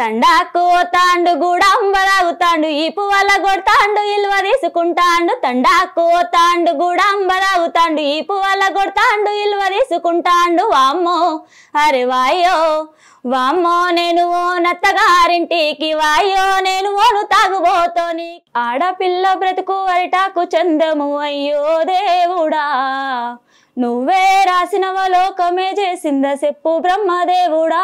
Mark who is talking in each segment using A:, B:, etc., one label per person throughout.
A: తండాకు తాండు అంబరాగుతాండు ఈ పువ్వల కొడతాండు ఇల్వ తీసుకుంటాండు తండాకు తాండు అంబరాగుతాండు ఈ పువ్వల కొడతాండు ఇల్వ తీసుకుంటాండు వామ్మో అరే వాయో వామ్మో నేను ఓ నత్తగారింటికి వాయో నేను ఓను నీ ఆడపిల్ల బ్రతుకు అరిటాకు చందము అయ్యో దేవుడా నువ్వే రాసినవ లోకమే చేసింద చెప్పు బ్రహ్మదేవుడా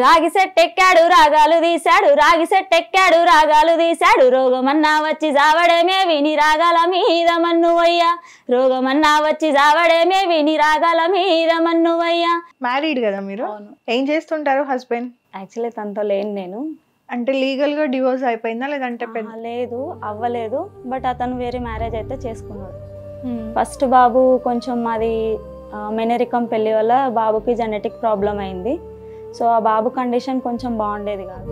A: రాగి సెట్టెక్కాడు రాగాలు తీశాడు రాగి సెట్టెక్కాడు రాగాలు తీశాడు రోగమన్నా వచ్చి జావడేమేవి విని రాగాల మీద మన్నువయ్యా రోగమన్నా వచ్చి జావడేమేవి విని రాగాల మీద మన్నువయ్యా
B: మ్యారీడ్ కదా మీరు ఏం చేస్తుంటారు హస్బెండ్ యాక్చువల్లీ తనతో లేను నేను అంటే లీగల్
A: గా డివోర్స్ అయిపోయిందా లేదంటే లేదు అవ్వలేదు బట్ అతను వేరే మ్యారేజ్ అయితే చేసుకున్నాడు ఫస్ట్ hmm. బాబు కొంచెం మాది మెనరికం పెళ్ళి వల్ల బాబుకి జెనెటిక్ ప్రాబ్లం అయింది సో ఆ బాబు కండిషన్ కొంచెం బాగుండేది కాదు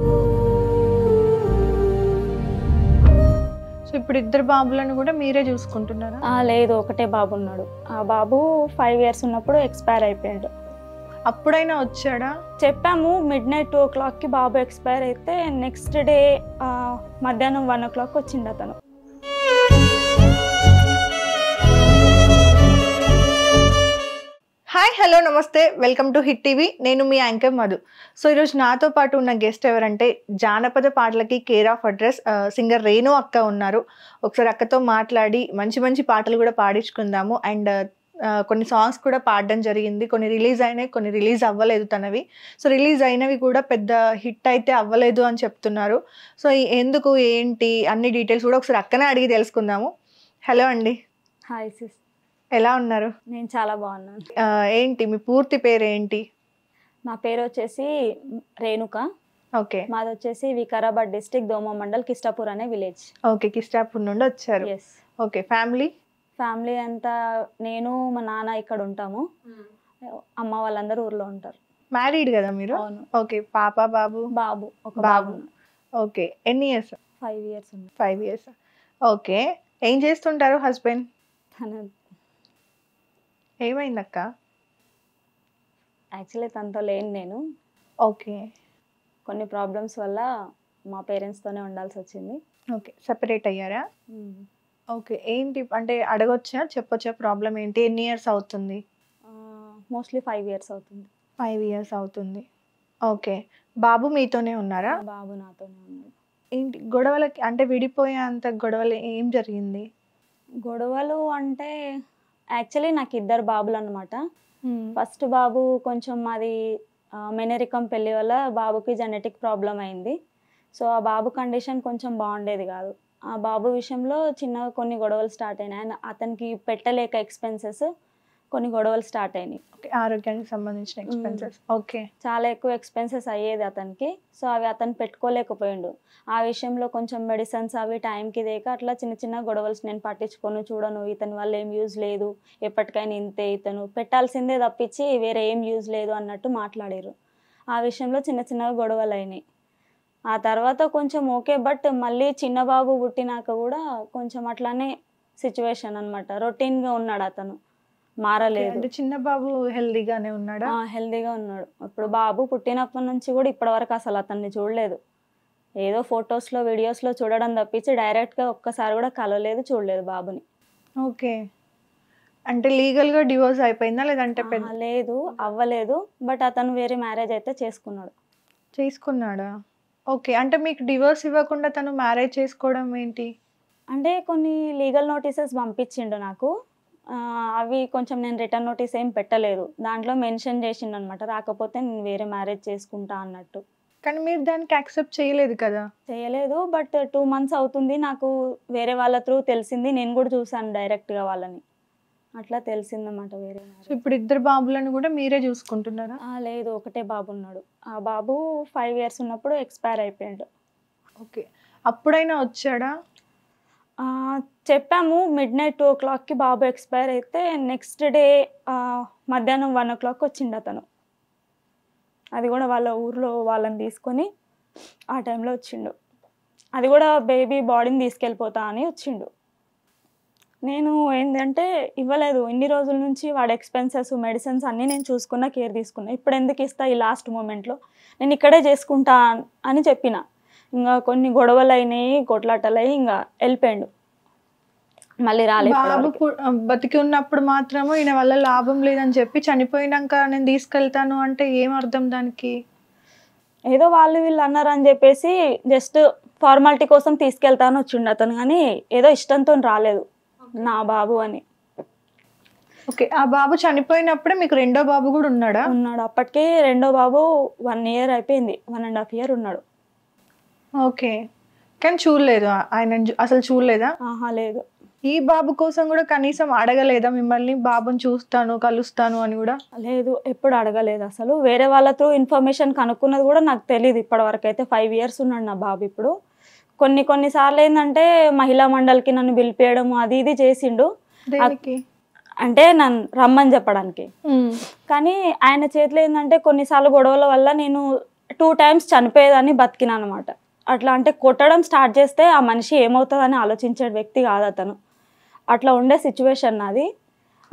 A: సో ఇప్పుడు ఇద్దరు బాబులను కూడా మీరే చూసుకుంటున్నారా లేదు ఒకటే బాబు ఉన్నాడు ఆ బాబు ఫైవ్ ఇయర్స్ ఉన్నప్పుడు ఎక్స్పైర్ అయిపోయాడు అప్పుడైనా వచ్చాడా చెప్పాము మిడ్ నైట్ టూ ఓ క్లాక్కి బాబు ఎక్స్పైర్ అయితే నెక్స్ట్ డే మధ్యాహ్నం వన్ ఓ క్లాక్ వచ్చిండు అతను హాయ్ హలో నమస్తే వెల్కమ్
B: టు హిట్ టీవీ నేను మీ యాంకర్ మధు సో ఈరోజు నాతో పాటు ఉన్న గెస్ట్ ఎవరంటే జానపద పాటలకి care of address singer Renu అక్క ఉన్నారు ఒకసారి అక్కతో మాట్లాడి మంచి మంచి పాటలు కూడా పాడించుకుందాము అండ్ కొన్ని సాంగ్స్ కూడా పాడడం జరిగింది కొన్ని రిలీజ్ అయినాయి కొన్ని రిలీజ్ అవ్వలేదు తనవి సో రిలీజ్ అయినవి కూడా పెద్ద హిట్ అయితే అవ్వలేదు అని చెప్తున్నారు సో ఎందుకు ఏంటి అన్ని డీటెయిల్స్ కూడా ఒకసారి అక్కనే అడిగి తెలుసుకుందాము హలో అండి హాయ్ సిస్ ఎలా ఉన్నారు
A: నేను చాలా బాగున్నాను
B: ఏంటి మీ పూర్తి పేరు ఏంటి
A: నా పేరు వచ్చేసి రేణుక ఓకే మాది వచ్చేసి వికారాబాద్ డిస్టిక్ దోమ మండల్ కిస్టాపూర్ అనే విలేజ్
B: ఓకే కిష్టాపూర్ నుండి వచ్చారు
A: ఎస్ ఓకే ఫ్యామిలీ ఫ్యామిలీ అంతా నేను మా నాన్న ఇక్కడ ఉంటాము అమ్మ వాళ్ళందరూ ఊర్లో ఉంటారు మ్యారీడ్ కదా మీరు అవును ఓకే పాప బాబు బాబు ఒక బాబు
B: ఓకే ఎన్ని years five years five years okay ఏం చేస్తుంటారు హస్బెండ్ తన ఏమైందక్క
A: యాక్చువల్లీ తనతో లేను నేను ఓకే కొన్ని ప్రాబ్లమ్స్ వల్ల మా పేరెంట్స్తోనే ఉండాల్సి వచ్చింది
B: ఓకే సెపరేట్ అయ్యారా
A: ఓకే ఏంటి అంటే
B: అడగొచ్చా చెప్పొచ్చా ప్రాబ్లం ఏంటి ఎన్ని ఇయర్స్ అవుతుంది మోస్ట్లీ ఫైవ్ ఇయర్స్ అవుతుంది ఫైవ్ ఇయర్స్ అవుతుంది ఓకే బాబు మీతోనే ఉన్నారా
A: బాబు నాతోనే ఉన్నారు ఏంటి గొడవలకి అంటే విడిపోయేంత గొడవలు ఏం జరిగింది గొడవలు అంటే యాక్చువల్లీ నాకు ఇద్దరు బాబులు అనమాట ఫస్ట్ hmm. బాబు కొంచెం మాది మెనరికం పెళ్లి వల్ల బాబుకి జెనెటిక్ ప్రాబ్లం అయింది సో ఆ బాబు కండిషన్ కొంచెం బాగుండేది కాదు ఆ బాబు విషయంలో చిన్న కొన్ని గొడవలు స్టార్ట్ అయినాయి అతనికి పెట్టలేక ఎక్స్పెన్సెస్ కొన్ని గొడవలు స్టార్ట్ అయినాయి ఆరోగ్యానికి సంబంధించిన ఎక్స్పెన్సెస్ ఓకే చాలా ఎక్కువ ఎక్స్పెన్సెస్ అయ్యేది అతనికి సో అవి అతను పెట్టుకోలేకపోయిండు ఆ విషయంలో కొంచెం మెడిసిన్స్ అవి టైంకి దేక అట్లా చిన్న చిన్న గొడవలు నేను పట్టించుకొని చూడను ఇతని వల్ల ఏం యూజ్ లేదు ఎప్పటికైనా ఇంతే ఇతను పెట్టాల్సిందే తప్పించి వేరే ఏం యూజ్ లేదు అన్నట్టు మాట్లాడారు ఆ విషయంలో చిన్న చిన్న గొడవలు అయినాయి ఆ తర్వాత కొంచెం ఓకే బట్ మళ్ళీ చిన్నబాబు పుట్టినాక కూడా కొంచెం అట్లానే సిచ్యువేషన్ అనమాట రొటీన్గా ఉన్నాడు అతను మారలేదు చిన్న బాబు హెల్దీగానే ఉన్నాడు హెల్దీగా ఉన్నాడు ఇప్పుడు బాబు పుట్టినప్పటి నుంచి కూడా ఇప్పటి వరకు అసలు అతన్ని చూడలేదు ఏదో వీడియోస్ వీడియోస్లో చూడడం తప్పించి డైరెక్ట్గా ఒక్కసారి కూడా కలవలేదు చూడలేదు బాబుని ఓకే అంటే లీగల్ గా డివోర్స్ అయిపోయిందా లేదంటే లేదు అవ్వలేదు బట్ అతను వేరే మ్యారేజ్ అయితే చేసుకున్నాడు చేసుకున్నాడా ఓకే అంటే మీకు డివోర్స్ ఇవ్వకుండా తను మ్యారేజ్ చేసుకోవడం ఏంటి అంటే కొన్ని లీగల్ నోటీసెస్ పంపించిండు నాకు అవి కొంచెం నేను రిటర్న్ నోటీస్ ఏం పెట్టలేదు దాంట్లో మెన్షన్ చేసిండు అనమాట రాకపోతే నేను వేరే మ్యారేజ్ చేసుకుంటా అన్నట్టు కానీ మీరు దానికి యాక్సెప్ట్ చేయలేదు కదా చేయలేదు బట్ టూ మంత్స్ అవుతుంది నాకు వేరే వాళ్ళ త్రూ తెలిసింది నేను కూడా చూసాను డైరెక్ట్గా వాళ్ళని అట్లా తెలిసిందన్నమాట వేరే ఇప్పుడు ఇద్దరు బాబులను కూడా మీరే చూసుకుంటున్నారా లేదు ఒకటే బాబు ఉన్నాడు ఆ బాబు ఫైవ్ ఇయర్స్ ఉన్నప్పుడు ఎక్స్పైర్ అయిపోయాడు ఓకే అప్పుడైనా వచ్చాడా చెప్పాము మిడ్ నైట్ టూ ఓ క్లాక్కి బాబు ఎక్స్పైర్ అయితే నెక్స్ట్ డే మధ్యాహ్నం వన్ ఓ క్లాక్ వచ్చిండు అతను అది కూడా వాళ్ళ ఊర్లో వాళ్ళని తీసుకొని ఆ టైంలో వచ్చిండు అది కూడా బేబీ బాడీని తీసుకెళ్ళిపోతా అని వచ్చిండు నేను ఏంటంటే ఇవ్వలేదు ఇన్ని రోజుల నుంచి వాడి ఎక్స్పెన్సెస్ మెడిసిన్స్ అన్నీ నేను చూసుకున్నా కేర్ తీసుకున్నా ఇప్పుడు ఎందుకు ఇస్తా ఈ లాస్ట్ మూమెంట్లో నేను ఇక్కడే చేసుకుంటా అని చెప్పిన ఇంకా కొన్ని గొడవలు అయినాయి కొట్లాటలు అయి ఇంకా వెళ్ళిపోయాడు మళ్ళీ రాలేదు
B: బతికి ఉన్నప్పుడు మాత్రము ఈయన వల్ల లాభం లేదని చెప్పి చనిపోయినాక నేను తీసుకెళ్తాను
A: అంటే ఏం అర్థం దానికి ఏదో వాళ్ళు వీళ్ళు అన్నారు అని చెప్పేసి జస్ట్ ఫార్మాలిటీ కోసం తీసుకెళ్తాను వచ్చిండు అతను కానీ ఏదో ఇష్టంతో రాలేదు నా బాబు అని ఓకే ఆ బాబు చనిపోయినప్పుడే మీకు రెండో బాబు కూడా ఉన్నాడా ఉన్నాడు అప్పటికి రెండో బాబు వన్ ఇయర్ అయిపోయింది వన్ అండ్ హాఫ్ ఇయర్ ఉన్నాడు ఓకే
B: కానీ చూడలేదు ఆయన అసలు చూడలేదా ఆహా లేదు ఈ బాబు కోసం కూడా
A: కనీసం అడగలేదా మిమ్మల్ని బాబుని చూస్తాను కలుస్తాను అని కూడా లేదు ఎప్పుడు అడగలేదు అసలు వేరే వాళ్ళ త్రూ ఇన్ఫర్మేషన్ కనుక్కున్నది కూడా నాకు తెలియదు ఇప్పటివరకు అయితే ఫైవ్ ఇయర్స్ ఉన్నాడు నా బాబు ఇప్పుడు కొన్ని కొన్ని సార్లు ఏంటంటే మహిళా మండలికి నన్ను పిలిపేయడం అది ఇది చేసిండు అంటే నన్ను రమ్మని చెప్పడానికి కానీ ఆయన చేతిలో ఏంటంటే కొన్నిసార్లు గొడవల వల్ల నేను టూ టైమ్స్ చనిపోయేదాన్ని బతికినా అనమాట అట్లా అంటే కొట్టడం స్టార్ట్ చేస్తే ఆ మనిషి ఏమవుతుందని ఆలోచించే వ్యక్తి కాదు అతను అట్లా ఉండే సిచ్యువేషన్ నాది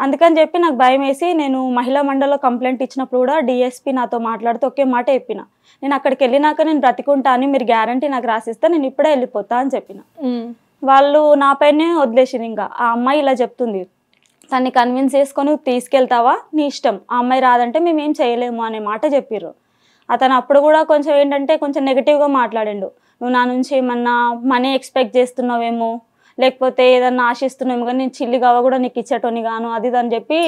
A: అందుకని చెప్పి నాకు భయం వేసి నేను మహిళా మండలిలో కంప్లైంట్ ఇచ్చినప్పుడు కూడా డిఎస్పీ నాతో మాట్లాడుతూ ఒకే మాట చెప్పిన నేను అక్కడికి వెళ్ళినాక నేను బ్రతికుంటా అని మీరు గ్యారంటీ నాకు రాసిస్తే నేను ఇప్పుడే వెళ్ళిపోతా అని చెప్పిన వాళ్ళు నాపైనే వదిలేసింది ఇంకా ఆ అమ్మాయి ఇలా చెప్తుంది తన్ని కన్విన్స్ చేసుకొని తీసుకెళ్తావా నీ ఇష్టం ఆ అమ్మాయి రాదంటే మేమేం చేయలేము అనే మాట చెప్పిర్రు అతను అప్పుడు కూడా కొంచెం ఏంటంటే కొంచెం నెగిటివ్గా మాట్లాడిండు నువ్వు నా నుంచి ఏమన్నా మనీ ఎక్స్పెక్ట్ చేస్తున్నావేమో లేకపోతే ఏదన్నా ఆశిస్తున్నాము కానీ నేను చిల్లి కావ కూడా నీకు ఇచ్చేటోని గాను అది అని చెప్పి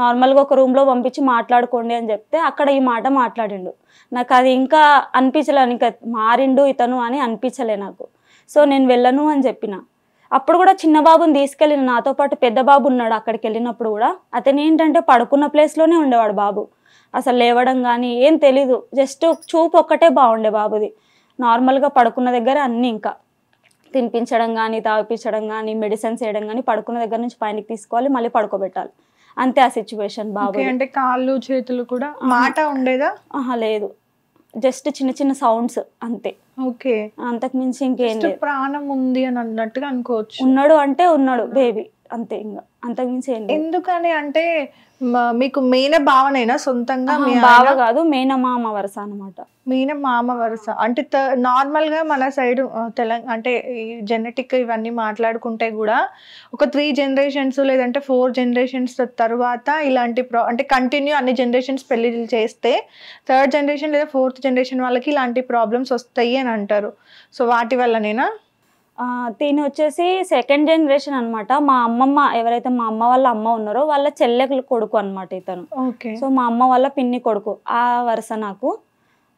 A: నార్మల్గా ఒక రూమ్లో పంపించి మాట్లాడుకోండి అని చెప్తే అక్కడ ఈ మాట మాట్లాడిండు నాకు అది ఇంకా అనిపించలే ఇంకా మారిండు ఇతను అని అనిపించలే నాకు సో నేను వెళ్ళను అని చెప్పిన అప్పుడు కూడా చిన్న బాబుని తీసుకెళ్ళిన నాతో పాటు పెద్ద బాబు ఉన్నాడు అక్కడికి వెళ్ళినప్పుడు కూడా అతను ఏంటంటే పడుకున్న ప్లేస్లోనే ఉండేవాడు బాబు అసలు లేవడం కానీ ఏం తెలీదు జస్ట్ చూపు ఒక్కటే బాగుండే బాబుది నార్మల్గా పడుకున్న దగ్గర అన్నీ ఇంకా తినిపించడం కానీ తాగిపించడం కానీ మెడిసిన్స్ వేయడం కానీ పడుకున్న దగ్గర నుంచి పైనకి తీసుకోవాలి మళ్ళీ పడుకోబెట్టాలి అంతే ఆ సిచ్యువేషన్ బాబు అంటే
B: కాళ్ళు చేతులు కూడా మాట
A: ఉండేదా లేదు జస్ట్ చిన్న చిన్న సౌండ్స్ అంతే ఓకే అంతకు మించి ఇంకేం ప్రాణం ఉంది అని అన్నట్టుగా అనుకోవచ్చు ఉన్నాడు అంటే ఉన్నాడు బేబీ అంతే
B: ఇంకా అంతకు మించి ఎందుకని అంటే మీకు మేన భావనైనా సొంతంగా బావ కాదు
A: మేన మామ వరుస అనమాట
B: మామ వరుస అంటే నార్మల్ గా మన సైడ్ తెలంగాణ అంటే ఈ జెనెటిక్ ఇవన్నీ మాట్లాడుకుంటే కూడా ఒక త్రీ జనరేషన్స్ లేదంటే ఫోర్ జనరేషన్స్ తర్వాత ఇలాంటి అంటే కంటిన్యూ అన్ని జనరేషన్స్ పెళ్లి చేస్తే థర్డ్ జనరేషన్ లేదా ఫోర్త్ జనరేషన్ వాళ్ళకి ఇలాంటి ప్రాబ్లమ్స్ వస్తాయి అని అంటారు
A: సో వాటి వల్లనేనా తిని వచ్చేసి సెకండ్ జనరేషన్ అనమాట మా అమ్మమ్మ ఎవరైతే మా అమ్మ వాళ్ళ అమ్మ ఉన్నారో వాళ్ళ చెల్లెకి కొడుకు అనమాట ఇతను సో మా అమ్మ వాళ్ళ పిన్ని కొడుకు ఆ వరుస నాకు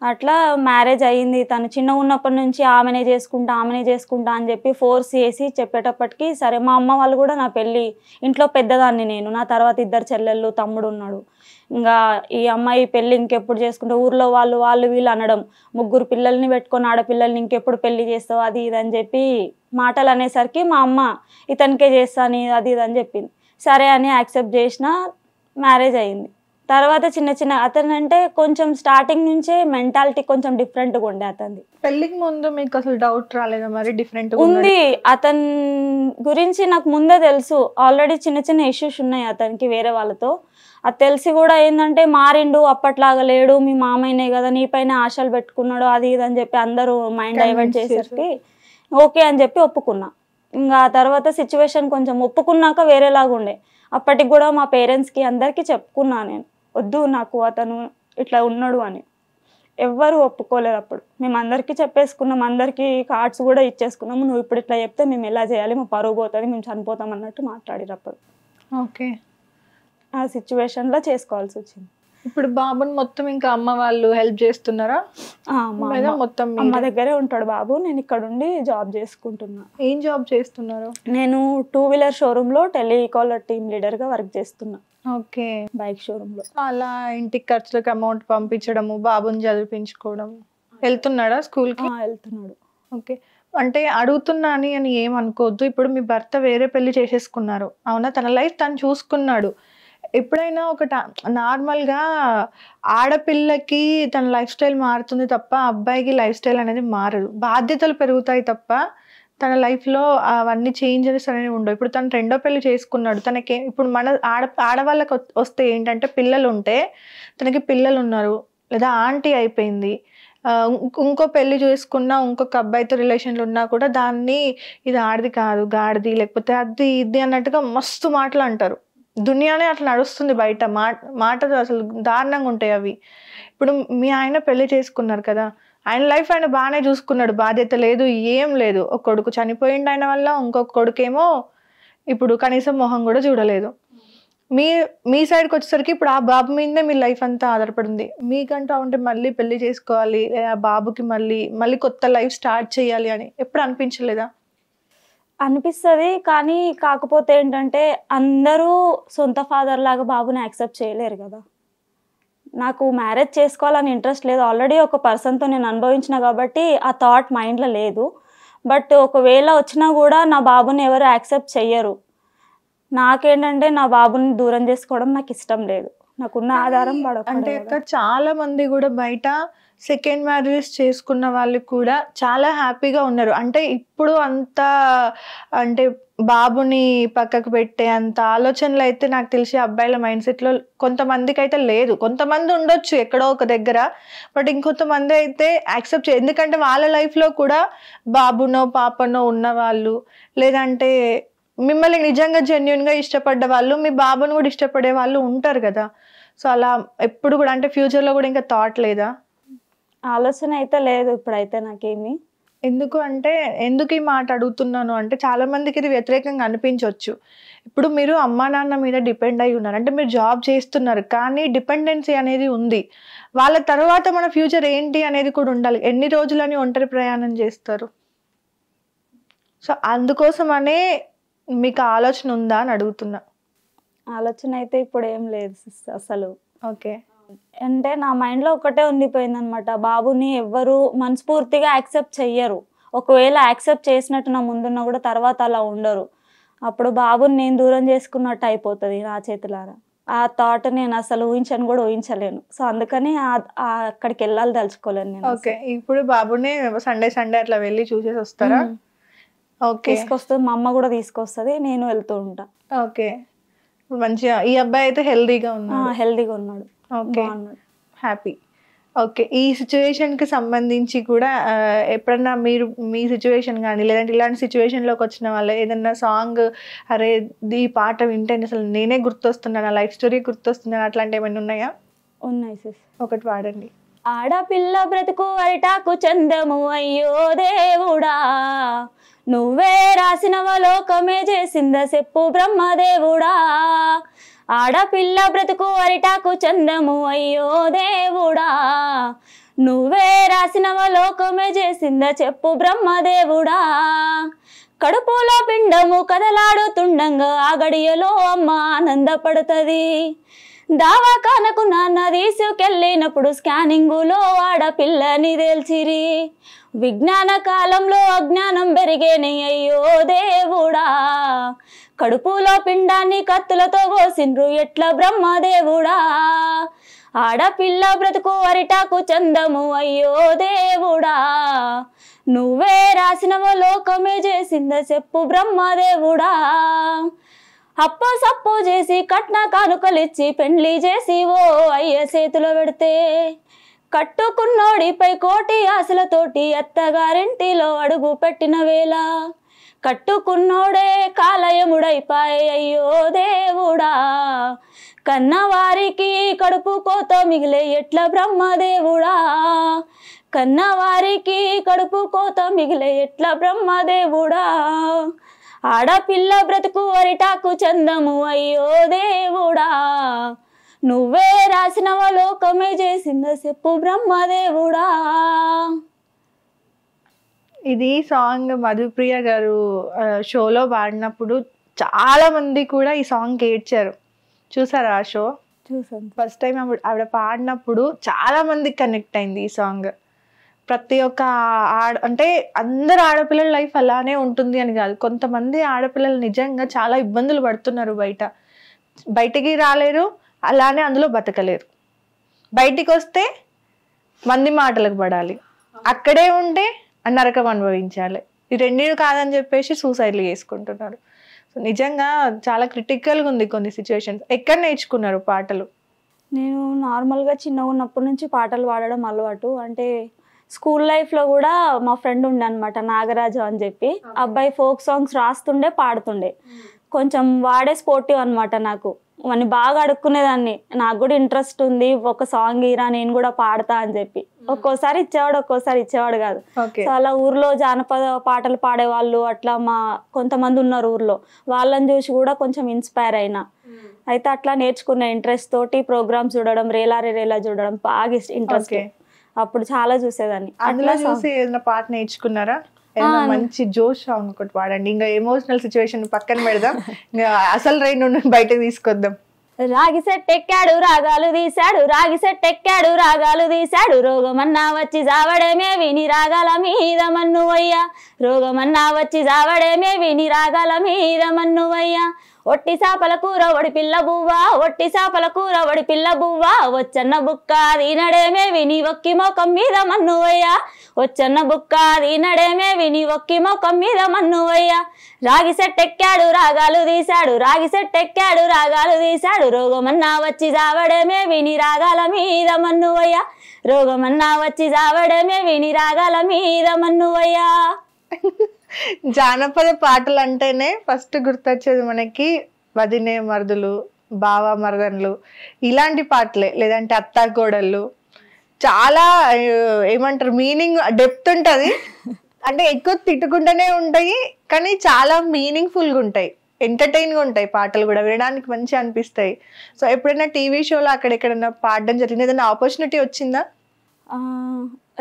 A: అట్లా మ్యారేజ్ అయ్యింది తను చిన్న ఉన్నప్పటి నుంచి ఆమెనే చేసుకుంటా ఆమెనే చేసుకుంటా అని చెప్పి ఫోర్స్ చేసి చెప్పేటప్పటికి సరే మా అమ్మ వాళ్ళు కూడా నా పెళ్ళి ఇంట్లో పెద్దదాన్ని నేను నా తర్వాత ఇద్దరు చెల్లెళ్ళు తమ్ముడు ఉన్నాడు ఇంకా ఈ అమ్మాయి పెళ్ళి ఇంకెప్పుడు చేసుకుంటే ఊర్లో వాళ్ళు వాళ్ళు వీళ్ళు అనడం ముగ్గురు పిల్లల్ని పెట్టుకొని ఆడపిల్లల్ని ఇంకెప్పుడు పెళ్లి చేస్తావు అది ఇది అని చెప్పి మాటలు అనేసరికి మా అమ్మ ఇతనికే చేస్తాను అది ఇది అని చెప్పింది సరే అని యాక్సెప్ట్ చేసిన మ్యారేజ్ అయింది తర్వాత చిన్న చిన్న అతను అంటే కొంచెం స్టార్టింగ్ నుంచే మెంటాలిటీ కొంచెం డిఫరెంట్ గా ఉండే అతని పెళ్లికి ముందు మీకు అసలు డౌట్ రాలేదు మరి డిఫరెంట్ ఉంది అతని గురించి నాకు ముందే తెలుసు ఆల్రెడీ చిన్న చిన్న ఇష్యూస్ ఉన్నాయి అతనికి వేరే వాళ్ళతో అది తెలిసి కూడా ఏంటంటే మారిండు అప్పట్లాగా లేడు మీ మామయ్యనే కదా నీ పైన ఆశలు పెట్టుకున్నాడు అది ఇది అని చెప్పి అందరూ మైండ్ డైవర్ట్ చేసేసరికి ఓకే అని చెప్పి ఒప్పుకున్నా ఇంకా ఆ తర్వాత సిచ్యువేషన్ కొంచెం ఒప్పుకున్నాక వేరేలాగా ఉండే అప్పటికి కూడా మా పేరెంట్స్కి అందరికీ చెప్పుకున్నా నేను వద్దు నాకు అతను ఇట్లా ఉన్నాడు అని ఎవ్వరు ఒప్పుకోలేరు అప్పుడు మేము అందరికీ చెప్పేసుకున్నాం అందరికీ కార్డ్స్ కూడా ఇచ్చేసుకున్నాము నువ్వు ఇప్పుడు ఇట్లా చెప్తే మేము ఎలా చేయాలి మా పరువు పోతుంది మేము చనిపోతాం అన్నట్టు మాట్లాడేటప్పుడు ఓకే ఆ లో చేసుకోవాల్సి వచ్చింది ఇప్పుడు బాబుని మొత్తం ఇంకా అమ్మ వాళ్ళు హెల్ప్ చేస్తున్నారా మొత్తం అమ్మ దగ్గరే ఉంటాడు బాబు నేను ఇక్కడ ఉండి జాబ్ చేసుకుంటున్నా ఏం జాబ్ చేస్తున్నారు నేను టూ వీలర్ షోరూమ్ లో టెలికాలర్ టీమ్ లీడర్ గా వర్క్ చేస్తున్నా ఓకే బైక్ షోరూమ్ లో అలా ఇంటికి ఖర్చులకు
B: అమౌంట్ పంపించడము బాబుని చదివించుకోవడం వెళ్తున్నాడా స్కూల్ కి వెళ్తున్నాడు ఓకే అంటే అడుగుతున్నా అని అని అనుకోవద్దు ఇప్పుడు మీ భర్త వేరే పెళ్లి చేసేసుకున్నారు అవునా తన లైఫ్ తను చూసుకున్నాడు ఎప్పుడైనా ఒక నార్మల్గా ఆడపిల్లకి తన లైఫ్ స్టైల్ మారుతుంది తప్ప అబ్బాయికి లైఫ్ స్టైల్ అనేది మారదు బాధ్యతలు పెరుగుతాయి తప్ప తన లైఫ్లో అవన్నీ చేంజెస్ అనేవి ఉండవు ఇప్పుడు తను రెండో పెళ్లి చేసుకున్నాడు తనకి ఇప్పుడు మన ఆడ ఆడవాళ్ళకి వస్తే ఏంటంటే పిల్లలు ఉంటే తనకి పిల్లలు ఉన్నారు లేదా ఆంటీ అయిపోయింది ఇంకో పెళ్లి చేసుకున్నా ఇంకొక అబ్బాయితో రిలేషన్లు ఉన్నా కూడా దాన్ని ఇది ఆడది కాదు గాడిది లేకపోతే అది ఇది అన్నట్టుగా మస్తు మాటలు అంటారు దునియానే అట్లా నడుస్తుంది బయట మాట మాటలు అసలు దారుణంగా ఉంటాయి అవి ఇప్పుడు మీ ఆయన పెళ్లి చేసుకున్నారు కదా ఆయన లైఫ్ ఆయన బాగానే చూసుకున్నాడు బాధ్యత లేదు ఏం లేదు ఒక కొడుకు చనిపోయిండు ఆయన వల్ల ఇంకొక కొడుకేమో ఇప్పుడు కనీసం మొహం కూడా చూడలేదు మీ మీ సైడ్కి వచ్చేసరికి ఇప్పుడు ఆ బాబు మీదే మీ లైఫ్ అంతా ఆధారపడింది మీకంటూ ఉంటే మళ్ళీ పెళ్లి చేసుకోవాలి ఆ బాబుకి మళ్ళీ మళ్ళీ కొత్త లైఫ్ స్టార్ట్ చేయాలి
A: అని ఎప్పుడు అనిపించలేదా అనిపిస్తుంది కానీ కాకపోతే ఏంటంటే అందరూ సొంత ఫాదర్ లాగా బాబుని యాక్సెప్ట్ చేయలేరు కదా నాకు మ్యారేజ్ చేసుకోవాలని ఇంట్రెస్ట్ లేదు ఆల్రెడీ ఒక పర్సన్తో నేను అనుభవించిన కాబట్టి ఆ థాట్ మైండ్లో లేదు బట్ ఒకవేళ వచ్చినా కూడా నా బాబుని ఎవరు యాక్సెప్ట్ చెయ్యరు నాకేంటంటే నా బాబుని దూరం చేసుకోవడం నాకు ఇష్టం లేదు నాకున్న ఆధారం పడ అంటే
B: చాలా మంది కూడా బయట సెకండ్ మ్యారేజెస్ చేసుకున్న వాళ్ళు కూడా చాలా హ్యాపీగా ఉన్నారు అంటే ఇప్పుడు అంత అంటే బాబుని పక్కకు పెట్టే అంత ఆలోచనలు అయితే నాకు తెలిసి అబ్బాయిల మైండ్ సెట్లో కొంతమందికి అయితే లేదు కొంతమంది ఉండొచ్చు ఎక్కడో ఒక దగ్గర బట్ ఇంకొంతమంది అయితే యాక్సెప్ట్ చే ఎందుకంటే వాళ్ళ లైఫ్లో కూడా బాబునో పాపనో ఉన్నవాళ్ళు లేదంటే మిమ్మల్ని నిజంగా జెన్యున్గా ఇష్టపడ్డ వాళ్ళు మీ బాబును కూడా ఇష్టపడే వాళ్ళు ఉంటారు కదా సో అలా ఎప్పుడు కూడా అంటే ఫ్యూచర్లో కూడా ఇంకా థాట్ లేదా ఆలోచన అయితే
A: లేదు ఇప్పుడైతే నాకేమి ఎందుకు
B: అంటే ఎందుకు ఈ మాట అడుగుతున్నాను అంటే చాలా మందికి ఇది వ్యతిరేకంగా అనిపించవచ్చు ఇప్పుడు మీరు అమ్మా నాన్న మీద డిపెండ్ అయి ఉన్నారు అంటే మీరు జాబ్ చేస్తున్నారు కానీ డిపెండెన్సీ అనేది ఉంది వాళ్ళ తర్వాత మన ఫ్యూచర్ ఏంటి అనేది కూడా ఉండాలి ఎన్ని రోజులని ఒంటరి ప్రయాణం చేస్తారు సో అందుకోసమనే మీకు ఆలోచన ఉందా అని అడుగుతున్నా
A: ఆలోచన అయితే ఇప్పుడు ఏం లేదు అసలు ఓకే అంటే నా మైండ్లో ఒకటే ఉండిపోయింది అనమాట బాబుని ఎవ్వరు మనస్ఫూర్తిగా యాక్సెప్ట్ చెయ్యరు ఒకవేళ యాక్సెప్ట్ చేసినట్టు నా ముందున్న కూడా తర్వాత అలా ఉండరు అప్పుడు బాబుని నేను దూరం చేసుకున్నట్టు అయిపోతుంది నా చేతులారా ఆ థాట్ నేను అసలు ఊహించను కూడా ఊహించలేను సో అందుకని అక్కడికి వెళ్ళాలి తలుచుకోలేను నేను ఓకే ఇప్పుడు బాబుని సండే సండే అట్లా వెళ్ళి చూసేసి వస్తారా ఓకే తీసుకొస్తుంది మా అమ్మ కూడా తీసుకొస్తుంది నేను వెళ్తూ ఉంటా
B: ఓకే మంచిగా ఈ అబ్బాయి అయితే హెల్దీగా ఉన్నా
A: హెల్దీగా ఉన్నాడు
B: హ్యాపీ ఓకే ఈ సిచ్యువేషన్కి సంబంధించి కూడా ఎప్పుడన్నా మీరు మీ సిచ్యువేషన్ కానీ లేదంటే ఇలాంటి సిచ్యువేషన్లోకి వచ్చిన వాళ్ళు ఏదన్నా సాంగ్ అరే ఈ పాట వింటే అసలు నేనే గుర్తొస్తున్నాను లైఫ్ స్టోరీ గుర్తొస్తున్నాను అట్లాంటి ఏమైనా ఉన్నాయా ఉన్నాయి సార్
A: ఒకటి వాడండి ఆడపిల్ల బ్రతుకు అరిటాకు చందము అయ్యో దేవుడా నువ్వే రాసిన లోకమే చేసింద చెప్పు బ్రహ్మదేవుడా ఆడపిల్ల బ్రతుకు అరిటాకు చందము అయ్యో దేవుడా నువ్వే రాసినవ లోకమే చేసింద చెప్పు బ్రహ్మదేవుడా కడుపులో పిండము కదలాడుతుండంగా ఆ గడియలో అమ్మ ఆనందపడుతుంది దావాఖానకు నాన్న తీసుకెళ్ళినప్పుడు స్కానింగులో ఆడపిల్లని తేల్చిరి విజ్ఞాన కాలంలో అజ్ఞానం పెరిగేని అయ్యో దేవుడా కడుపులో పిండాన్ని కత్తులతో కోసిండ్రు ఎట్ల బ్రహ్మదేవుడా ఆడపిల్ల బ్రతుకు అరిటాకు చందము అయ్యో దేవుడా నువ్వే రాసినవో లోకమే చేసింద చెప్పు బ్రహ్మదేవుడా అప్పు సప్పు చేసి కట్న కానుకలిచ్చి పెండ్లి చేసి ఓ అయ్య చేతిలో పెడితే కట్టుకున్నోడిపై కోటి ఆశలతోటి అత్తగారింటిలో అడుగు పెట్టిన వేళ కట్టుకున్నోడే కాలయముడైపాయి అయ్యో దేవుడా కన్నవారికి కడుపు కోత మిగిలే ఎట్ల బ్రహ్మదేవుడా కన్నవారికి కడుపు కోత మిగిలే ఎట్ల బ్రహ్మదేవుడా ఆడపిల్ల బ్రతుకు అరిటాకు చందము అయ్యో దేవుడా నువ్వే రాసినవ లోకమే చేసింద చెప్పు బ్రహ్మదేవుడా ఇది
B: సాంగ్ మధుప్రియ గారు షోలో పాడినప్పుడు చాలా మంది కూడా ఈ సాంగ్ ఏడ్చారు చూసారా ఆ షో చూసాను ఫస్ట్ టైం ఆవిడ ఆవిడ పాడినప్పుడు చాలా మంది కనెక్ట్ అయింది ఈ సాంగ్ ప్రతి ఒక్క ఆడ అంటే అందరు ఆడపిల్లల లైఫ్ అలానే ఉంటుంది అని కాదు కొంతమంది ఆడపిల్లలు నిజంగా చాలా ఇబ్బందులు పడుతున్నారు బయట బయటికి రాలేరు అలానే అందులో బతకలేరు బయటికి వస్తే మంది మాటలకు పడాలి అక్కడే ఉంటే నరకం అనుభవించాలి ఈ రెండు కాదని చెప్పేసి సూసైడ్లు చేసుకుంటున్నారు సో నిజంగా చాలా క్రిటికల్గా ఉంది కొన్ని సిచ్యువేషన్స్ ఎక్కడ నేర్చుకున్నారు పాటలు
A: నేను నార్మల్గా చిన్నగా ఉన్నప్పటి నుంచి పాటలు పాడడం అలవాటు అంటే స్కూల్ లైఫ్లో కూడా మా ఫ్రెండ్ ఉండే అనమాట నాగరాజు అని చెప్పి అబ్బాయి ఫోక్ సాంగ్స్ రాస్తుండే పాడుతుండే కొంచెం వాడే స్పోర్టివ్ అనమాట నాకు అని బాగా అడుక్కునేదాన్ని నాకు కూడా ఇంట్రెస్ట్ ఉంది ఒక సాంగ్ ఇరా నేను కూడా పాడతా అని చెప్పి ఒక్కోసారి ఇచ్చేవాడు ఒక్కోసారి ఇచ్చేవాడు కాదు సో అలా ఊర్లో జానపద పాటలు పాడేవాళ్ళు అట్లా మా కొంతమంది ఉన్నారు ఊర్లో వాళ్ళని చూసి కూడా కొంచెం ఇన్స్పైర్ అయినా hmm. అయితే అట్లా నేర్చుకున్న ఇంట్రెస్ట్ తోటి ప్రోగ్రామ్స్ చూడడం రేలారే రేలా చూడడం బాగా ఇంట్రెస్ట్ అప్పుడు చాలా చూసేదాన్ని అట్లా చూసి
B: ఏదైనా పాట నేర్చుకున్నారా మంచి జోష్ సాంగ్ ఒకటి పాడండి ఇంకా ఎమోషనల్ సిచ్యువేషన్ పక్కన పెడదాం అసలు రైన్ బయట తీసుకొద్దాం
A: రాగి ఎక్కాడు రాగాలు తీశాడు రాగి ఎక్కాడు రాగాలు తీశాడు రోగమన్నా వచ్చి జావడేమే విని రాగాల మీద అయ్యా రోగమన్నా వచ్చి జావడేమే విని రాగాల మీద అయ్యా ఒట్టి చేపల కూర ఒడి పిల్ల బువ్వా ఒట్టి చేపల కూర ఒడి పిల్ల బువ్వా వచ్చన్న బుక్క తినడమే విని ఒక్కి మొఖం మీద మన్నువయ్యా వచ్చన్న బుక్క ఈనడేమే విని ఒక్కి మొఖం మీద మన్నువయ్య రాగి సెట్టెక్కాడు రాగాలు తీశాడు రాగి సెట్టెక్కాడు రాగాలు తీశాడు రోగమన్నా వచ్చి చావడమే విని రాగాల మీద మన్నువయ్య రోగమన్నా వచ్చి చావడమే విని రాగాల మీద మన్నువయ్య
B: జానపద పాటలు అంటేనే ఫస్ట్ గుర్తొచ్చేది మనకి వదినే మరుదులు బావ మరదన్లు ఇలాంటి పాటలే లేదంటే అత్తాగోడళ్ళు చాలా ఏమంటారు మీనింగ్ డెప్త్ ఉంటుంది అంటే ఎక్కువ తిట్టుకుంటూనే ఉంటాయి కానీ చాలా మీనింగ్ఫుల్గా ఉంటాయి ఎంటర్టైన్గా ఉంటాయి పాటలు కూడా వినడానికి మంచి అనిపిస్తాయి సో ఎప్పుడైనా టీవీ షోలో అక్కడ ఎక్కడైనా పాడడం జరిగింది ఏదైనా ఆపర్చునిటీ
A: వచ్చిందా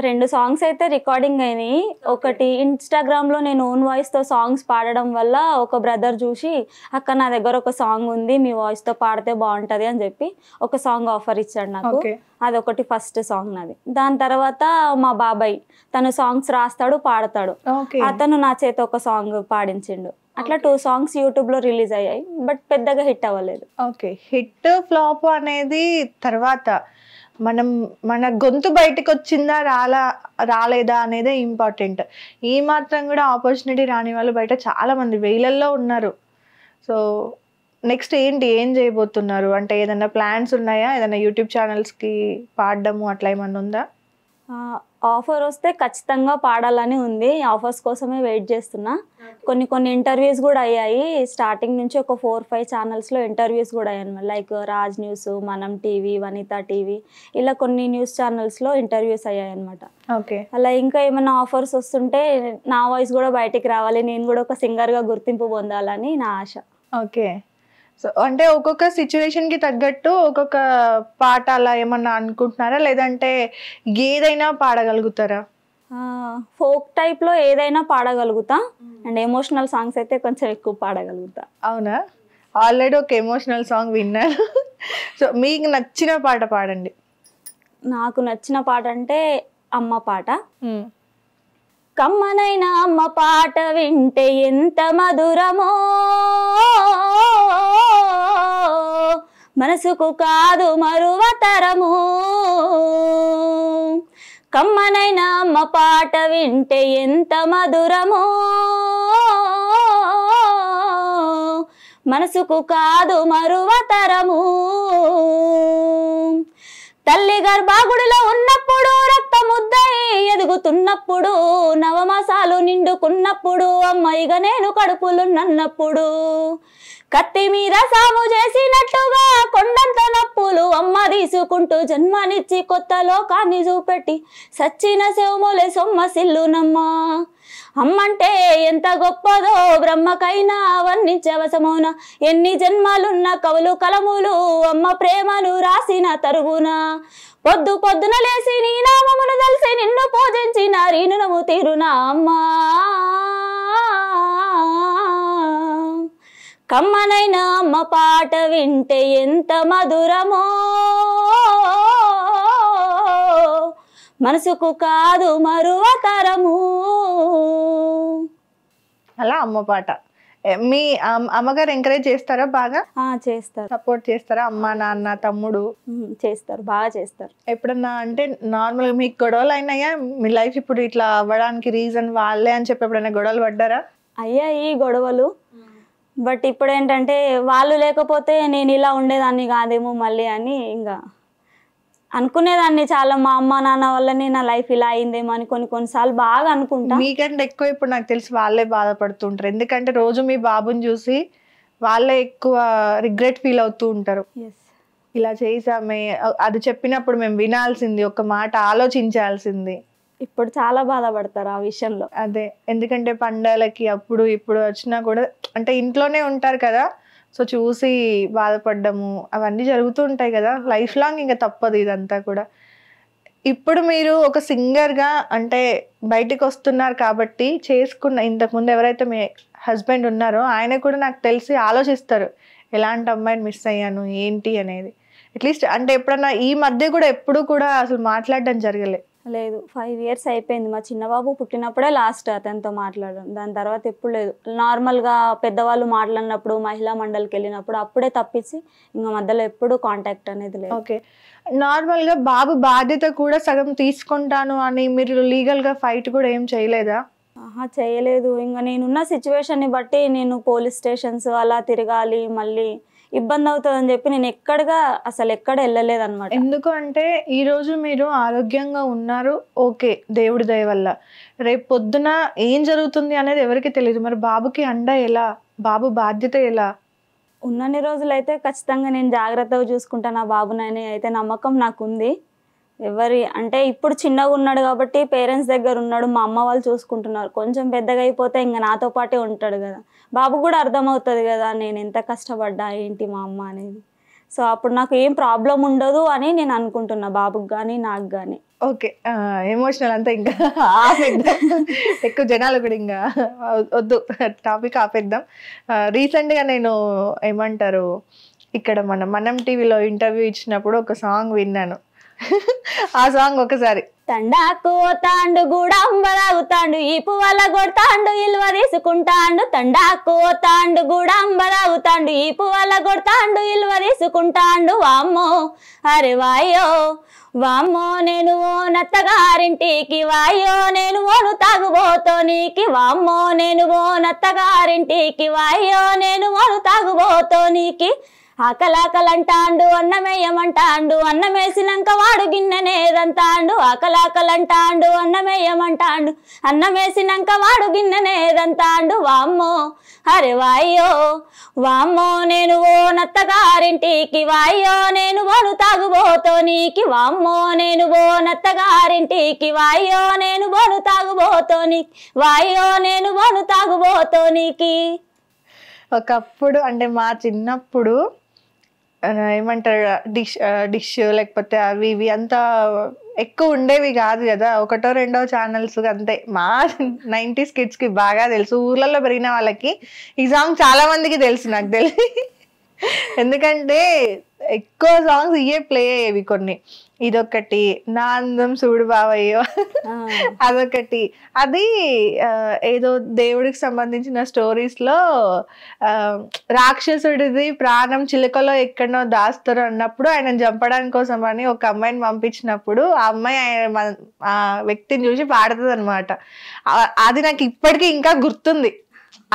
A: రెండు సాంగ్స్ అయితే రికార్డింగ్ అయినాయి ఒకటి ఇన్స్టాగ్రామ్ లో నేను ఓన్ వాయిస్ తో సాంగ్స్ పాడడం వల్ల ఒక బ్రదర్ చూసి అక్క నా దగ్గర ఒక సాంగ్ ఉంది మీ వాయిస్ తో పాడితే బాగుంటది అని చెప్పి ఒక సాంగ్ ఆఫర్ ఇచ్చాడు నాకు అదొకటి ఫస్ట్ సాంగ్ నాది దాని తర్వాత మా బాబాయ్ తను సాంగ్స్ రాస్తాడు పాడతాడు అతను నా చేత ఒక సాంగ్ పాడించిండు అట్లా టూ సాంగ్స్ యూట్యూబ్ లో రిలీజ్ అయ్యాయి బట్ పెద్దగా హిట్ అవ్వలేదు ఓకే హిట్ ఫ్లాప్ అనేది తర్వాత మనం
B: మన గొంతు బయటకు వచ్చిందా రాలా రాలేదా అనేదే ఇంపార్టెంట్ ఈ మాత్రం కూడా ఆపర్చునిటీ రాని వాళ్ళు బయట చాలామంది వేలల్లో ఉన్నారు సో నెక్స్ట్ ఏంటి ఏం చేయబోతున్నారు అంటే ఏదైనా ప్లాన్స్ ఉన్నాయా ఏదైనా యూట్యూబ్ ఛానల్స్కి పాడడము అట్లా ఏమన్నా ఉందా
A: ఆఫర్ వస్తే ఖచ్చితంగా పాడాలని ఉంది ఆఫర్స్ కోసమే వెయిట్ చేస్తున్నా కొన్ని కొన్ని ఇంటర్వ్యూస్ కూడా అయ్యాయి స్టార్టింగ్ నుంచి ఒక ఫోర్ ఫైవ్ ఛానల్స్లో ఇంటర్వ్యూస్ కూడా అయ్యాను like Raj news Manam TV Vanitha TV ఇలా కొన్ని న్యూస్ ఛానల్స్లో ఇంటర్వ్యూస్ అయ్యాయి అనమాట ఓకే అలా ఇంకా ఏమైనా ఆఫర్స్ వస్తుంటే నా వాయిస్ కూడా బయటికి రావాలి నేను కూడా ఒక సింగర్గా గుర్తింపు పొందాలని నా ఆశ ఓకే
B: సో అంటే ఒక్కొక్క సిచ్యువేషన్ కి తగ్గట్టు ఒక్కొక్క పాట అలా ఏమన్నా అనుకుంటున్నారా
A: లేదంటే ఏదైనా పాడగలుగుతారా ఫోక్ టైప్ లో ఏదైనా పాడగలుగుతా అండ్ ఎమోషనల్ సాంగ్స్ అయితే కొంచెం ఎక్కువ పాడగలుగుతా అవునా ఆల్రెడీ ఒక ఎమోషనల్ సాంగ్ విన్నాను సో మీకు నచ్చిన పాట పాడండి నాకు నచ్చిన పాట అంటే అమ్మ పాట hmm. కమ్మనైనా అమ్మ పాట వింటే ఎంత మధురమో మనసుకు కాదు మరువతరము కమ్మనైన అమ్మ పాట వింటే ఎంత మధురము మనసుకు కాదు మరువతరము తల్లి గర్భాగుడిలో ఉన్నప్పుడు రక్త ఎదుగుతున్నప్పుడు నవమాసాలు నిండుకున్నప్పుడు అమ్మాయిగా నేను కడుపులు నన్నప్పుడు కత్తి మీద సాము చేసినట్టుగా కొండంత నప్పులు అమ్మ తీసుకుంటూ జన్మనిచ్చి కొత్త లోకాన్ని చూపెట్టి సచ్చిన శవములే సొమ్మ సిల్లునమ్మా అమ్మంటే ఎంత గొప్పదో బ్రహ్మకైనా వర్ణించవసమోన ఎన్ని జన్మలున్న కవులు కలములు అమ్మ ప్రేమను రాసిన తరువున పొద్దు పొద్దున లేసి నీ నామమును తెలిసి నిన్ను పూజించిన రీనునము తీరునా అమ్మా కమ్మనైనా అమ్మ పాట వింటే ఎంత మధురమో మనసుకు కాదు మరువతరము
B: అలా అమ్మ పాట మీ అమ్మగారు ఎంకరేజ్ చేస్తారా బాగా చేస్తారు సపోర్ట్ చేస్తారా అమ్మ నాన్న తమ్ముడు చేస్తారు బాగా చేస్తారు ఎప్పుడన్నా అంటే నార్మల్ మీకు గొడవలు అయినాయా మీ లైఫ్ ఇప్పుడు ఇట్లా అవ్వడానికి రీజన్ వాళ్ళే అని చెప్పి
A: ఎప్పుడైనా గొడవలు పడ్డారా అయ్యా ఈ గొడవలు బట్ ఇప్పుడు ఏంటంటే వాళ్ళు లేకపోతే నేను ఇలా ఉండేదాన్ని కాదేమో మళ్ళీ అని ఇంకా అనుకునేదాన్ని చాలా మా అమ్మ నాన్న వల్లనే నా లైఫ్ ఇలా అయిందేమో అని కొన్ని కొన్నిసార్లు బాగా అనుకుంటా మీకంటే ఎక్కువ ఇప్పుడు
B: నాకు తెలిసి వాళ్ళే బాధపడుతుంటారు ఎందుకంటే రోజు మీ బాబుని చూసి వాళ్ళే ఎక్కువ రిగ్రెట్ ఫీల్ అవుతూ ఉంటారు ఇలా చేసామే అది చెప్పినప్పుడు మేము వినాల్సింది ఒక మాట ఆలోచించాల్సింది ఇప్పుడు చాలా బాధపడతారు ఆ విషయంలో అదే ఎందుకంటే పండగలకి అప్పుడు ఇప్పుడు వచ్చినా కూడా అంటే ఇంట్లోనే ఉంటారు కదా సో చూసి బాధపడ్డము అవన్నీ జరుగుతూ ఉంటాయి కదా లైఫ్ లాంగ్ ఇంకా తప్పదు ఇదంతా కూడా ఇప్పుడు మీరు ఒక సింగర్గా అంటే బయటకు వస్తున్నారు కాబట్టి చేసుకున్న ఇంతకుముందు ఎవరైతే మీ హస్బెండ్ ఉన్నారో ఆయన కూడా నాకు తెలిసి ఆలోచిస్తారు ఎలాంటి అమ్మాయిని మిస్ అయ్యాను ఏంటి అనేది అట్లీస్ట్ అంటే ఎప్పుడన్నా ఈ మధ్య కూడా ఎప్పుడు కూడా అసలు మాట్లాడడం జరగలేదు
A: లేదు ఫైవ్ ఇయర్స్ అయిపోయింది మా చిన్నబాబు పుట్టినప్పుడే లాస్ట్ అతనితో మాట్లాడడం దాని తర్వాత ఎప్పుడు లేదు నార్మల్గా పెద్దవాళ్ళు మాట్లాడినప్పుడు మహిళా మండలికి వెళ్ళినప్పుడు అప్పుడే తప్పించి ఇంకా మధ్యలో ఎప్పుడు కాంటాక్ట్ అనేది లేదు ఓకే నార్మల్గా బాబు బాధ్యత కూడా సగం తీసుకుంటాను అని మీరు లీగల్గా ఫైట్ కూడా ఏం చేయలేదా ఆహా చేయలేదు ఇంకా నేనున్న సిచ్యువేషన్ని బట్టి నేను పోలీస్ స్టేషన్స్ అలా తిరగాలి మళ్ళీ ఇబ్బంది అవుతుందని చెప్పి నేను ఎక్కడగా అసలు ఎక్కడ వెళ్ళలేదు అనమాట ఎందుకు అంటే ఈరోజు
B: మీరు ఆరోగ్యంగా ఉన్నారు ఓకే దేవుడి దయ వల్ల రేపు పొద్దున ఏం జరుగుతుంది
A: అనేది ఎవరికి తెలియదు మరి బాబుకి అండ ఎలా బాబు బాధ్యత ఎలా ఉన్నన్ని రోజులైతే ఖచ్చితంగా నేను జాగ్రత్తగా చూసుకుంటాను నా బాబునని అయితే నమ్మకం నాకు ఉంది ఎవరి అంటే ఇప్పుడు చిన్నగా ఉన్నాడు కాబట్టి పేరెంట్స్ దగ్గర ఉన్నాడు మా అమ్మ వాళ్ళు చూసుకుంటున్నారు కొంచెం పెద్దగా అయిపోతే ఇంకా నాతో పాటే ఉంటాడు కదా బాబు కూడా అర్థమవుతుంది కదా నేను ఎంత కష్టపడ్డా ఏంటి మా అమ్మ అనేది సో అప్పుడు నాకు ఏం ప్రాబ్లం ఉండదు అని నేను అనుకుంటున్నా బాబుకి కానీ నాకు కానీ ఓకే ఎమోషనల్ అంతా ఇంకా ఎక్కువ జనాలు కూడా ఇంకా
B: వద్దు టాపిక్ ఆపేద్దాం రీసెంట్గా నేను ఏమంటారు ఇక్కడ మన మనం టీవీలో ఇంటర్వ్యూ ఇచ్చినప్పుడు ఒక సాంగ్ విన్నాను
A: ఆ సాంగ్ ఒకసారి తండాకు తాండు గూడాంబ తాగుతాండు ఈ పువ్వల కొడతాండు ఇల్వ తీసుకుంటాండు తండాకు తాండు గూడాంబ తాగుతాండు ఈ పువ్వల కొడతాండు ఇల్వ తీసుకుంటాండు వామ్మో అరే వాయో వామ్మో నేను ఓ నత్తగారింటికి వాయో నేను ఓను తాగుబోతో నీకి వామ్మో నేను ఓ నత్తగారింటికి వాయో నేను ఓను నీకి ఆకలాకలంటాండు అన్నమేయమంటాండు అన్నమేసినాక వాడు గిన్నె నేదంతాండు ఆకలాకలంటాండు అన్నమేయమంటాండు అన్నమేసినాక వాడు గిన్నె నేదంతాండు వామ్మో అరే వాయ్యో వామ్మో నేను ఓ నత్తగారింటికి వాయ్యో నేను తాగుబోతో నీకి వామ్మో నేను ఓ నత్తగారింటికి వాయ్యో నేను తాగుబోతో నీకి వాయ్యో నేను తాగుబోతో నీకి ఒకప్పుడు అంటే మా చిన్నప్పుడు
B: ఏమంటారు డిష్ డిష్ లేకపోతే అవి ఇవి అంతా ఎక్కువ ఉండేవి కాదు కదా ఒకటో రెండో ఛానల్స్ అంతే మా నైంటీస్ కిడ్స్కి బాగా తెలుసు ఊర్లలో పెరిగిన వాళ్ళకి ఈ సాంగ్ చాలా మందికి తెలుసు నాకు తెలిసి ఎందుకంటే ఎక్కువ సాంగ్స్ ఇవే ప్లే అయ్యేవి కొన్ని ఇదొకటి నా అందం చూడు బావయ్యో అదొకటి అది ఏదో దేవుడికి సంబంధించిన స్టోరీస్లో రాక్షసుడిది ప్రాణం చిలుకలో ఎక్కడో దాస్తారు అన్నప్పుడు ఆయన చంపడానికి కోసం అని ఒక అమ్మాయిని పంపించినప్పుడు ఆ అమ్మాయి ఆయన ఆ వ్యక్తిని చూసి పాడుతుంది అనమాట అది నాకు ఇప్పటికీ ఇంకా గుర్తుంది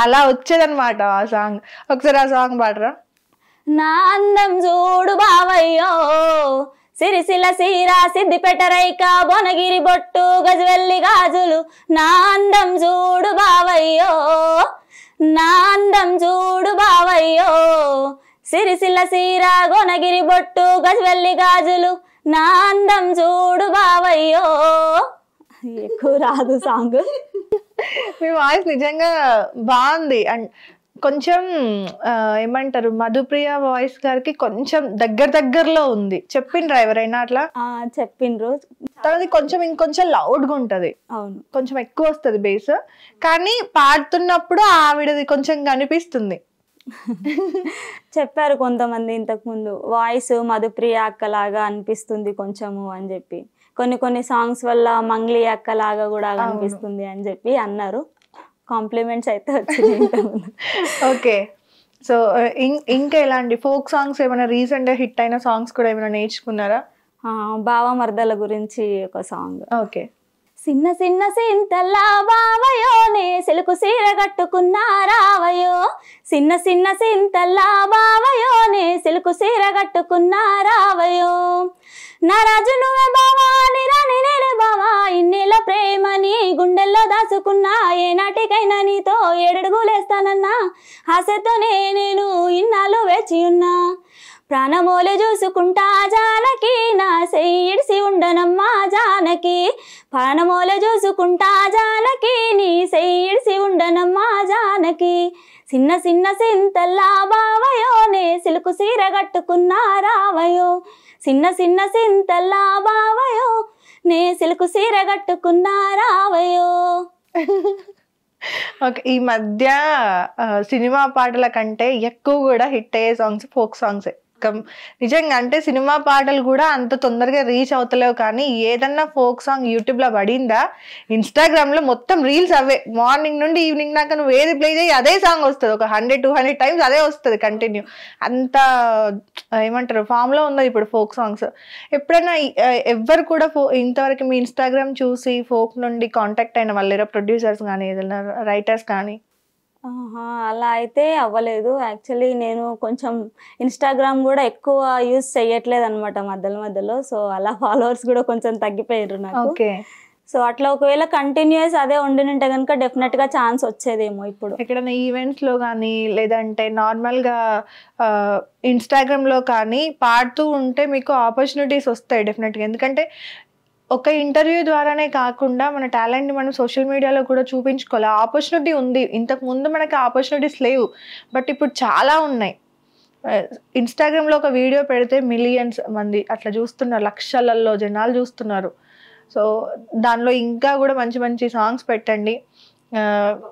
B: అలా వచ్చేదనమాట ఆ సాంగ్ ఒకసారి ఆ సాంగ్ పాడరా
A: నా అందం చూడు బావయ్యో సిరిసిల సీరా సిద్దిపేట రైక బొనగిరి బొట్టు గజవెల్లి గాజులు నా అందం చూడు బావయ్యో నా అందం చూడు బావయ్యో సిరిసిల్ల సీరా గోనగిరి బొట్టు గజవెల్లి గాజులు నా అందం చూడు బావయ్యో ఎక్కువ రాదు సాంగ్ మీ వాయిస్
B: నిజంగా బాగుంది అండ్ కొంచెం ఏమంటారు మధుప్రియ వాయిస్ గారికి కొంచెం దగ్గర దగ్గరలో ఉంది చెప్పిండ్రు ఎవరైనా అట్లా చెప్పిండ్రు తనది కొంచెం ఇంకొంచెం లౌడ్గా ఉంటది అవును కొంచెం ఎక్కువ వస్తుంది బేస్ కానీ
A: పాడుతున్నప్పుడు ఆవిడది కొంచెం కనిపిస్తుంది చెప్పారు కొంతమంది ఇంతకుముందు వాయిస్ మధుప్రియ అక్కలాగా అనిపిస్తుంది కొంచెము అని చెప్పి కొన్ని కొన్ని సాంగ్స్ వల్ల మంగ్లీ అక్కలాగా కూడా అనిపిస్తుంది అని చెప్పి అన్నారు కాంప్లిమెంట్స్ అయితే వచ్చింది ఓకే సో ఇంకా ఎలాంటి
B: ఫోక్ సాంగ్స్ ఏమైనా రీసెంట్ హిట్ అయిన సాంగ్స్ కూడా ఏమైనా నేర్చుకున్నారా బావ మర్దల
A: గురించి ఒక సాంగ్ ఓకే సిన్న సిన్న సింతల్లా బావయో నే సెలకు సీర కట్టుకున్నారావయో సిన్న సిన్న సింతల్లా బావయో నే సెలకు సీర కట్టుకున్నారావయో నా రాజు నువ్వే బావా నిరాని నేనే బావా ఇన్నేళ్ళ ప్రేమని గుండెల్లో దాచుకున్నా ఏనాటికైనా నీతో ఏడడుగులేస్తానన్నా ఆశతో నేను ఇన్నాళ్ళు వేచి ఉన్నా ప్రాణమూలు చూసుకుంటా జానకి నా సెయ్యిడిసి ఉండనమ్మా జానకి ప్రాణమోలే చూసుకుంటా జానకి నీ సెయ్యిడిసి ఉండనమ్మా జానకి చిన్న చిన్న సింతల్లా బావయో నే సిలుకు సీర కట్టుకున్నా రావయో చిన్న చిన్న సింతల్లా బావయో నే సిలుకు సీర కట్టుకున్నా రావయో
B: ఓకే ఈ మధ్య సినిమా పాటల కంటే ఎక్కువ కూడా హిట్ అయ్యే సాంగ్స్ ఫోక్ సాంగ్సే నిజంగా అంటే సినిమా పాటలు కూడా అంత తొందరగా రీచ్ అవుతలేవు కానీ ఏదన్నా ఫోక్ సాంగ్ యూట్యూబ్లో పడిందా లో మొత్తం రీల్స్ అవే మార్నింగ్ నుండి ఈవినింగ్ దాకా నువ్వు ఏది ప్లే చేయి అదే సాంగ్ వస్తుంది ఒక హండ్రెడ్ టూ హండ్రెడ్ టైమ్స్ అదే వస్తుంది కంటిన్యూ అంత ఏమంటారు లో ఉన్నది ఇప్పుడు ఫోక్ సాంగ్స్ ఎప్పుడైనా ఎవ్వరు కూడా ఫో ఇంతవరకు మీ ఇన్స్టాగ్రామ్ చూసి ఫోక్ నుండి కాంటాక్ట్ అయిన వాళ్ళు ప్రొడ్యూసర్స్ కానీ ఏదైనా రైటర్స్ కానీ
A: అలా అయితే అవ్వలేదు యాక్చువల్లీ నేను కొంచెం ఇన్స్టాగ్రామ్ కూడా ఎక్కువ యూజ్ చేయట్లేదు అనమాట మధ్యలో మధ్యలో సో అలా ఫాలోవర్స్ కూడా కొంచెం తగ్గిపోయారు నాకు సో అట్లా ఒకవేళ కంటిన్యూస్ అదే ఉండినంటే కనుక డెఫినెట్ గా ఛాన్స్ వచ్చేదేమో ఇప్పుడు ఎక్కడైనా ఈవెంట్స్ లో కానీ లేదంటే నార్మల్ గా
B: ఇన్స్టాగ్రామ్ లో కానీ పాడుతూ ఉంటే మీకు ఆపర్చునిటీస్ వస్తాయి డెఫినెట్ గా ఎందుకంటే ఒక ఇంటర్వ్యూ ద్వారానే కాకుండా మన టాలెంట్ని మనం సోషల్ మీడియాలో కూడా చూపించుకోవాలి ఆపర్చునిటీ ఉంది ఇంతకు ముందు మనకి ఆపర్చునిటీస్ లేవు బట్ ఇప్పుడు చాలా ఉన్నాయి ఇన్స్టాగ్రామ్లో ఒక వీడియో పెడితే మిలియన్స్ మంది అట్లా చూస్తున్నారు లక్షలలో జనాలు చూస్తున్నారు సో దానిలో ఇంకా కూడా మంచి మంచి సాంగ్స్ పెట్టండి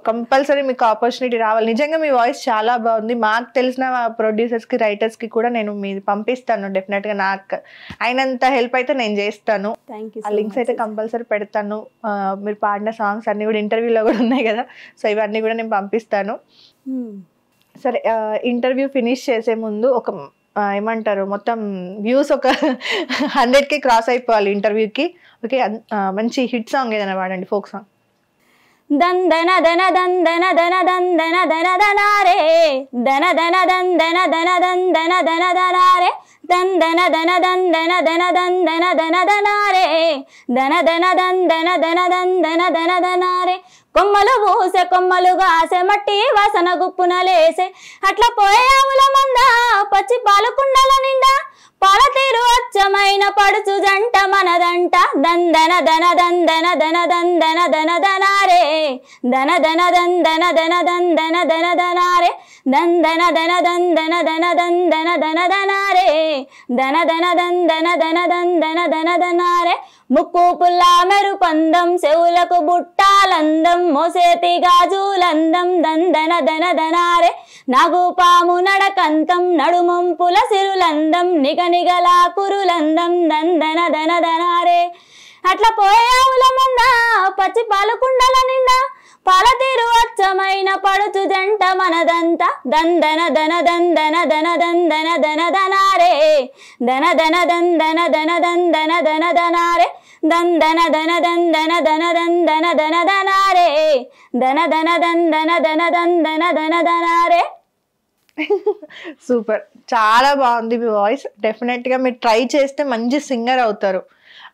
B: కంపల్సరీ మీకు ఆపర్చునిటీ రావాలి నిజంగా మీ వాయిస్ చాలా బాగుంది మాకు తెలిసిన ప్రొడ్యూసర్స్కి రైటర్స్కి కూడా నేను మీది పంపిస్తాను డెఫినెట్గా నాకు అయినంత హెల్ప్ అయితే నేను చేస్తాను ఆ లింక్స్ అయితే కంపల్సరీ పెడతాను మీరు పాడిన సాంగ్స్ అన్నీ కూడా ఇంటర్వ్యూలో కూడా ఉన్నాయి కదా సో ఇవన్నీ కూడా నేను పంపిస్తాను hmm. సరే ఇంటర్వ్యూ ఫినిష్ చేసే ముందు ఒక ఏమంటారు మొత్తం వ్యూస్ ఒక హండ్రెడ్కి క్రాస్ అయిపోవాలి ఇంటర్వ్యూకి
A: ఓకే మంచి హిట్ సాంగ్ ఏదైనా వాడండి ఫోక్ సాంగ్ దందన దన దందన దన దందన దన దనారే దన దన దందన దన దందన దన దనారే దందన దన దందన దన దందన దన దనారే దన దన దందన దన దందన దన దనారే కొమ్మలు పూసె కొమ్మలు ఆసె మట్టి వాసన గుప్పున లేసే అట్లా పోయే ఆవుల మంద పచ్చి పాలు కుండల నిండా పొలతీరు అచ్చమైన పడుచు జంట మనదంట దందన దన దందన దన దందన దన దనారే దన దన దందన దన దందన దన దనారే దందన దన దందన దన దందన దన దనారే దన దన దందన దన దందన దన దనారే ముక్కు పుల్ల మెరుపందం చెవులకు బుట్టాలందం మోసేతి గాజులందం దందన దన దనారే నగుపాము నడకంతం నడుమొంపుల సిరులందం నిగలా కురులందం దందన దన దనారే అట్లా పోయావుల ముందా పచ్చి పాలకుండల నిండా పాలతీరు అచ్చమైన పడుచు జంట మనదంత దందన దన దందన దన దందన దన దనారే దన దన దందన దన దందన దన దనారే దందన దన దందన దన దందన దన దనారే దన దన దందన దన దందన దన దనారే సూపర్
B: చాలా బాగుంది మీ వాయిస్ డెఫినెట్గా మీరు ట్రై చేస్తే మంచి సింగర్ అవుతారు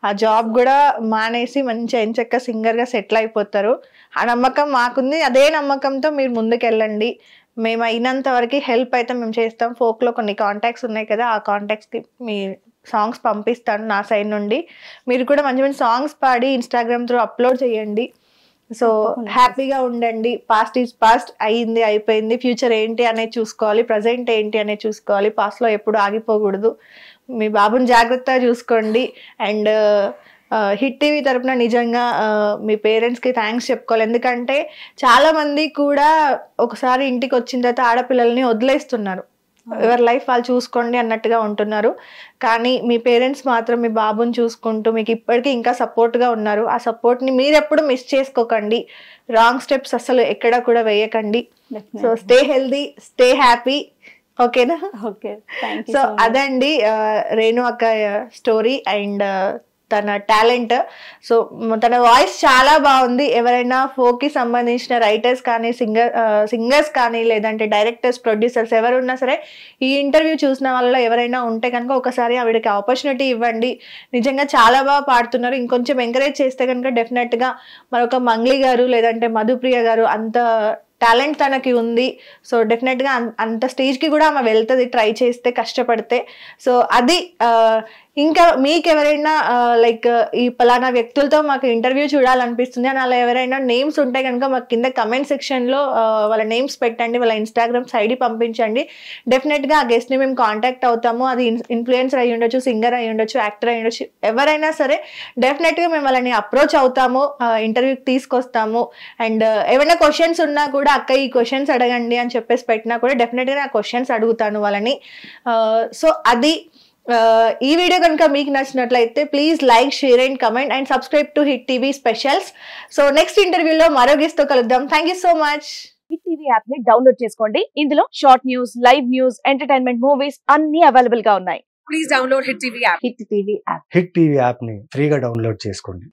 B: ఆ జాబ్ కూడా మానేసి మంచి ఎంచక్క సింగర్గా సెటిల్ అయిపోతారు ఆ నమ్మకం మాకుంది అదే నమ్మకంతో మీరు ముందుకెళ్ళండి మేము అయినంత వరకు హెల్ప్ అయితే మేము చేస్తాం ఫోక్లో కొన్ని కాంటాక్ట్స్ ఉన్నాయి కదా ఆ కాంటాక్ట్స్కి మీ సాంగ్స్ పంపిస్తాను నా సైడ్ నుండి మీరు కూడా మంచి మంచి సాంగ్స్ పాడి ఇన్స్టాగ్రామ్ త్రూ అప్లోడ్ చేయండి సో హ్యాపీగా ఉండండి పాస్ట్ ఈజ్ పాస్ట్ అయింది అయిపోయింది ఫ్యూచర్ ఏంటి అనేది చూసుకోవాలి ప్రజెంట్ ఏంటి అనేది చూసుకోవాలి పాస్ట్లో ఎప్పుడు ఆగిపోకూడదు మీ బాబుని జాగ్రత్తగా చూసుకోండి అండ్ హిట్ టీవీ తరఫున నిజంగా uh, మీ పేరెంట్స్కి థ్యాంక్స్ చెప్పుకోవాలి ఎందుకంటే చాలామంది కూడా ఒకసారి ఇంటికి వచ్చిన తర్వాత ఆడపిల్లల్ని వదిలేస్తున్నారు ఎవరి లైఫ్ వాళ్ళు చూసుకోండి అన్నట్టుగా ఉంటున్నారు కానీ మీ పేరెంట్స్ మాత్రం మీ బాబుని చూసుకుంటూ మీకు ఇప్పటికీ ఇంకా సపోర్ట్గా ఉన్నారు ఆ సపోర్ట్ని మీరు ఎప్పుడు మిస్ చేసుకోకండి రాంగ్ స్టెప్స్ అసలు ఎక్కడ కూడా వేయకండి so stay healthy stay happy ఓకేనా ఓకే సో అదండి రేణు అక్క స్టోరీ అండ్ తన టాలెంట్ సో తన వాయిస్ చాలా బాగుంది ఎవరైనా ఫోక్కి సంబంధించిన రైటర్స్ కానీ సింగర్ సింగర్స్ కానీ లేదంటే డైరెక్టర్స్ ప్రొడ్యూసర్స్ ఎవరు ఉన్నా సరే ఈ ఇంటర్వ్యూ చూసిన వాళ్ళలో ఎవరైనా ఉంటే కనుక ఒకసారి ఆవిడకి ఆపర్చునిటీ ఇవ్వండి నిజంగా చాలా బాగా పాడుతున్నారు ఇంకొంచెం ఎంకరేజ్ చేస్తే కనుక డెఫినెట్గా మరొక మంగ్లీ గారు లేదంటే మధుప్రియ గారు అంత టాలెంట్ తనకి ఉంది సో డెఫినెట్గా అంత స్టేజ్కి కూడా ఆమె వెళ్తుంది ట్రై చేస్తే కష్టపడితే సో అది ఇంకా మీకు ఎవరైనా లైక్ ఈ పలానా వ్యక్తులతో మాకు ఇంటర్వ్యూ చూడాలనిపిస్తుంది అని అలా ఎవరైనా నేమ్స్ ఉంటే కనుక మాకు కింద కమెంట్ సెక్షన్లో వాళ్ళ నేమ్స్ పెట్టండి వాళ్ళ ఇన్స్టాగ్రామ్స్ ఐడి పంపించండి డెఫినెట్గా ఆ గెస్ట్ని మేము కాంటాక్ట్ అవుతాము అది ఇన్ఫ్లుయెన్సర్ అయ్యి ఉండొచ్చు సింగర్ అయ్యి ఉండొచ్చు యాక్టర్ అయ్యి ఉండొచ్చు ఎవరైనా సరే డెఫినెట్గా మేము వాళ్ళని అప్రోచ్ అవుతాము ఇంటర్వ్యూకి తీసుకొస్తాము అండ్ ఏమైనా క్వశ్చన్స్ ఉన్నా కూడా అక్క ఈ క్వశ్చన్స్ అడగండి అని చెప్పేసి పెట్టినా కూడా డెఫినెట్గా ఆ క్వశ్చన్స్ అడుగుతాను వాళ్ళని సో అది ఈ వీడియో కనుక మీకు నచ్చినట్లయితే please like share and comment and subscribe to Hit TV specials so next ఇంటర్వ్యూలో మరో గీస్తో కలుద్దాం thank so much Hit TV app ని డౌన్లోడ్ చేసుకోండి ఇందులో short news live news entertainment movies అన్ని అవైలబుల్ గా ఉన్నాయి please download Hit TV app Hit TV app
A: Hit TV app ని ఫ్రీగా డౌన్లోడ్ చేసుకోండి